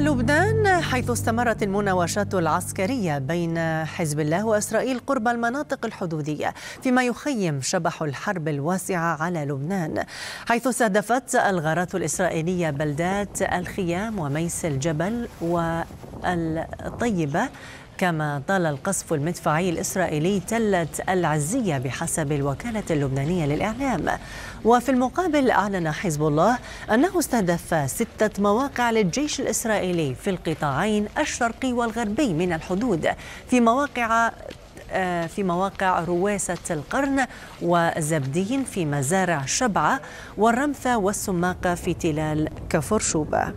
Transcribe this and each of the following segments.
لبنان حيث استمرت المناوشات العسكرية بين حزب الله وإسرائيل قرب المناطق الحدودية فيما يخيم شبح الحرب الواسعة على لبنان حيث استهدفت الغارات الإسرائيلية بلدات الخيام وميس الجبل والطيبة كما طال القصف المدفعي الإسرائيلي تلة العزية بحسب الوكالة اللبنانية للإعلام وفي المقابل أعلن حزب الله أنه استهدف ستة مواقع للجيش الإسرائيلي في القطاعين الشرقي والغربي من الحدود في مواقع آه، في مواقع رواسة القرن وزبدين في مزارع شبعة والرمثة والسماقة في تلال كفرشوبة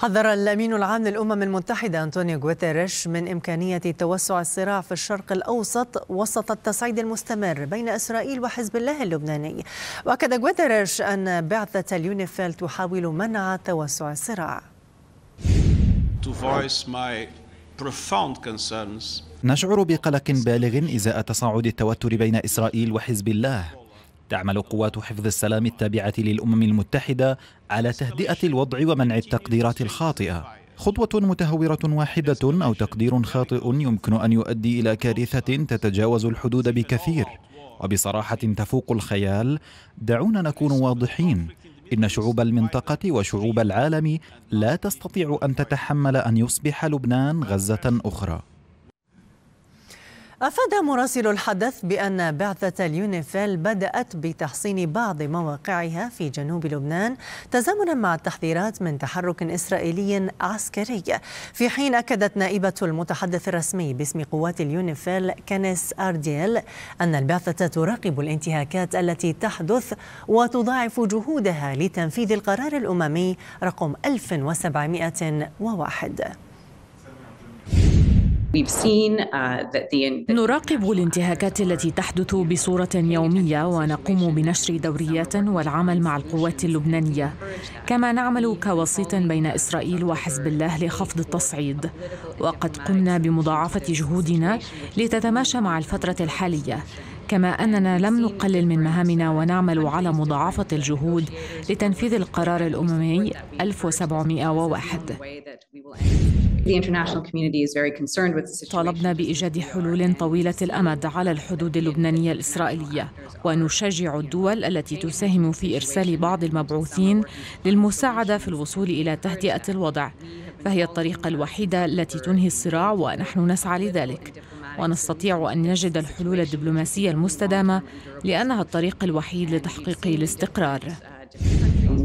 حذر الأمين العام للأمم المتحدة أنطونيو غوتيريش من إمكانية توسع الصراع في الشرق الأوسط وسط التصعيد المستمر بين إسرائيل وحزب الله اللبناني وأكد غوتيريش أن بعثة اليونيفيل تحاول منع توسع الصراع نشعر بقلق بالغ إزاء تصاعد التوتر بين إسرائيل وحزب الله تعمل قوات حفظ السلام التابعة للأمم المتحدة على تهدئة الوضع ومنع التقديرات الخاطئة خطوة متهورة واحدة أو تقدير خاطئ يمكن أن يؤدي إلى كارثة تتجاوز الحدود بكثير وبصراحة تفوق الخيال دعونا نكون واضحين إن شعوب المنطقة وشعوب العالم لا تستطيع أن تتحمل أن يصبح لبنان غزة أخرى أفاد مراسل الحدث بأن بعثة اليونيفيل بدأت بتحصين بعض مواقعها في جنوب لبنان تزامنا مع التحذيرات من تحرك إسرائيلي عسكري في حين أكدت نائبة المتحدث الرسمي باسم قوات اليونيفيل كنيس أرديل أن البعثة تراقب الانتهاكات التي تحدث وتضاعف جهودها لتنفيذ القرار الأممي رقم 1701 Uh, نراقب الانتهاكات التي تحدث بصورة يومية ونقوم بنشر دوريات والعمل مع القوات اللبنانية كما نعمل كوسيط بين إسرائيل وحزب الله لخفض التصعيد وقد قمنا بمضاعفة جهودنا لتتماشى مع الفترة الحالية كما أننا لم نقلل من مهامنا ونعمل على مضاعفة الجهود لتنفيذ القرار الأممي 1701 طالبنا بإيجاد حلول طويلة الأمد على الحدود اللبنانية الإسرائيلية ونشجع الدول التي تساهم في إرسال بعض المبعوثين للمساعدة في الوصول إلى تهدئة الوضع فهي الطريقة الوحيدة التي تنهي الصراع ونحن نسعى لذلك ونستطيع أن نجد الحلول الدبلوماسية المستدامة لأنها الطريق الوحيد لتحقيق الاستقرار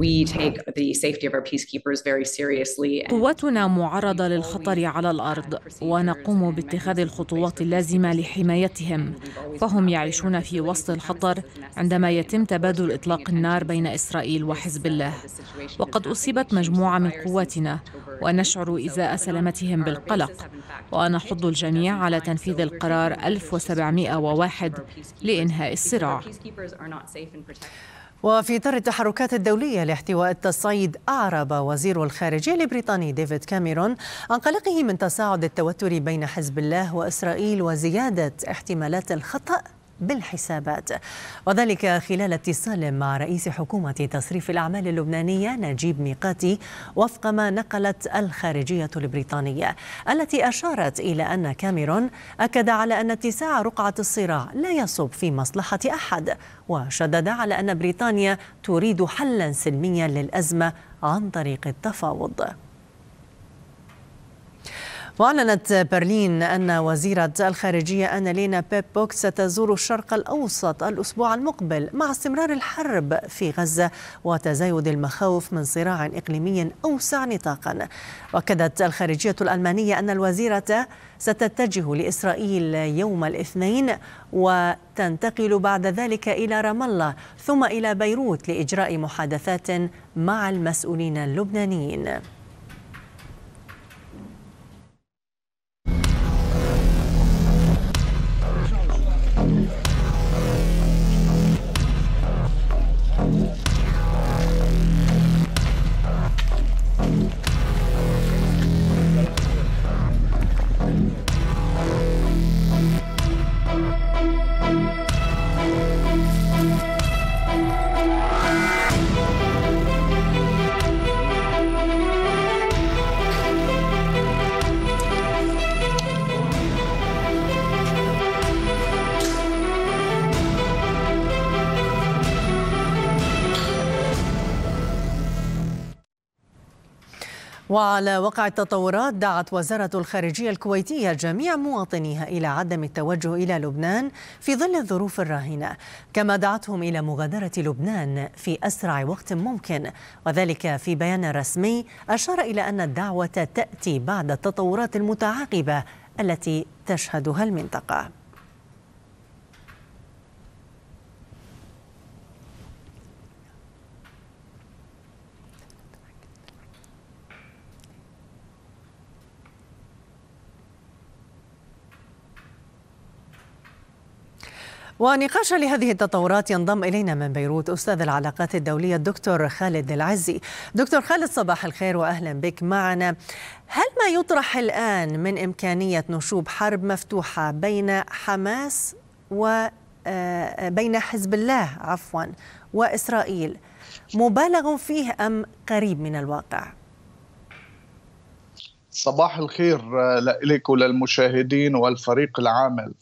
we take the safety of our peacekeepers very seriously. قواتنا معرضة للخطر على الأرض ونقوم باتخاذ الخطوات اللازمة لحمايتهم فهم يعيشون في وسط الخطر عندما يتم تبادل إطلاق النار بين إسرائيل وحزب الله وقد أصيبت مجموعة من قواتنا ونشعر إزاء سلامتهم بالقلق ونحض الجميع على تنفيذ القرار 1701 لإنهاء الصراع. وفي إطار التحركات الدولية لاحتواء التصعيد أعرب وزير الخارجية البريطاني ديفيد كاميرون عن قلقه من تصاعد التوتر بين حزب الله وإسرائيل وزيادة احتمالات الخطأ بالحسابات وذلك خلال اتصال مع رئيس حكومة تصريف الأعمال اللبنانية نجيب ميقاتي وفق ما نقلت الخارجية البريطانية التي أشارت إلى أن كاميرون أكد على أن اتساع رقعة الصراع لا يصب في مصلحة أحد وشدد على أن بريطانيا تريد حلا سلميا للأزمة عن طريق التفاوض وأعلنت برلين أن وزيرة الخارجية أنالينا بيبوك ستزور الشرق الأوسط الأسبوع المقبل مع استمرار الحرب في غزة وتزايد المخاوف من صراع إقليمي أوسع نطاقا وأكدت الخارجية الألمانية أن الوزيرة ستتجه لإسرائيل يوم الاثنين وتنتقل بعد ذلك إلى رام الله ثم إلى بيروت لإجراء محادثات مع المسؤولين اللبنانيين وعلى وقع التطورات دعت وزارة الخارجية الكويتية جميع مواطنيها إلى عدم التوجه إلى لبنان في ظل الظروف الراهنة كما دعتهم إلى مغادرة لبنان في أسرع وقت ممكن وذلك في بيان رسمي أشار إلى أن الدعوة تأتي بعد التطورات المتعاقبة التي تشهدها المنطقة ونقاشا لهذه التطورات ينضم إلينا من بيروت أستاذ العلاقات الدولية الدكتور خالد العزي دكتور خالد صباح الخير وأهلا بك معنا هل ما يطرح الآن من إمكانية نشوب حرب مفتوحة بين حماس و آه، بين حزب الله عفوا وإسرائيل مبالغ فيه أم قريب من الواقع؟ صباح الخير آه، لك وللمشاهدين والفريق العامل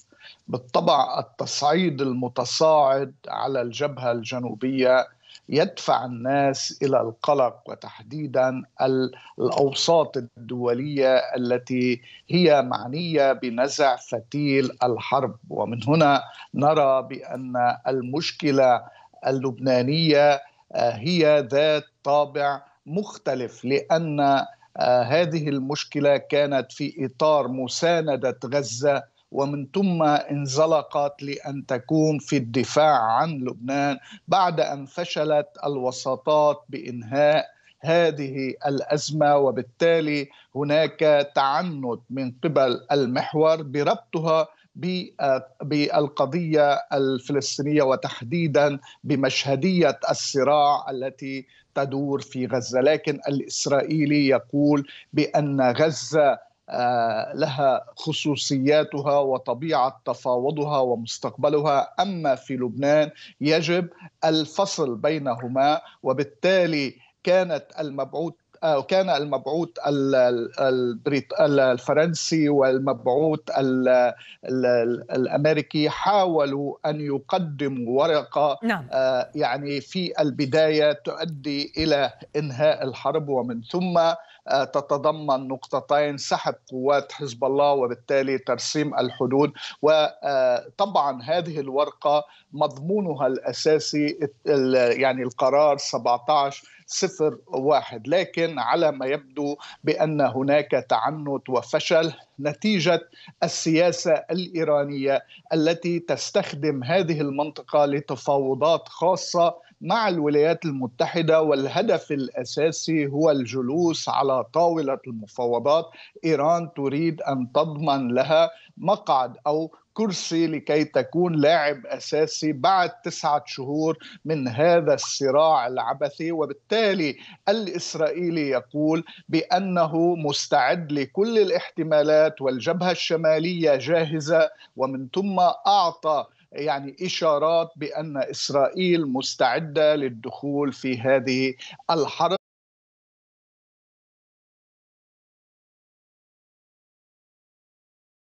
بالطبع التصعيد المتصاعد على الجبهه الجنوبيه يدفع الناس الى القلق وتحديدا الاوساط الدوليه التي هي معنيه بنزع فتيل الحرب ومن هنا نرى بان المشكله اللبنانيه آه، هي ذات طابع مختلف لان آه، هذه المشكله كانت في اطار مسانده غزه ومن ثم انزلقت لان تكون في الدفاع عن لبنان بعد ان فشلت الوساطات بانهاء هذه الازمه وبالتالي هناك تعنت من قبل المحور بربطها بالقضيه الفلسطينيه وتحديدا بمشهديه الصراع التي تدور في غزه، لكن الاسرائيلي يقول بان غزه آه، لها خصوصياتها وطبيعه تفاوضها ومستقبلها اما في لبنان يجب الفصل بينهما وبالتالي كانت المبعوث آه، كان المبعوث الفرنسي والمبعوث الامريكي حاولوا ان يقدموا ورقه نعم. آه، يعني في البدايه تؤدي الى انهاء الحرب ومن ثم آه، تتضمن نقطتين سحب قوات حزب الله وبالتالي ترسيم الحدود وطبعا آه، هذه الورقه مضمونها الاساسي يعني القرار 17 صفر واحد لكن على ما يبدو بأن هناك تعنت وفشل نتيجة السياسة الإيرانية التي تستخدم هذه المنطقة لتفاوضات خاصة مع الولايات المتحده والهدف الاساسي هو الجلوس على طاوله المفاوضات ايران تريد ان تضمن لها مقعد او كرسي لكي تكون لاعب اساسي بعد تسعه شهور من هذا الصراع العبثي وبالتالي الاسرائيلي يقول بانه مستعد لكل الاحتمالات والجبهه الشماليه جاهزه ومن ثم اعطى يعني اشارات بان اسرائيل مستعده للدخول في هذه الحرب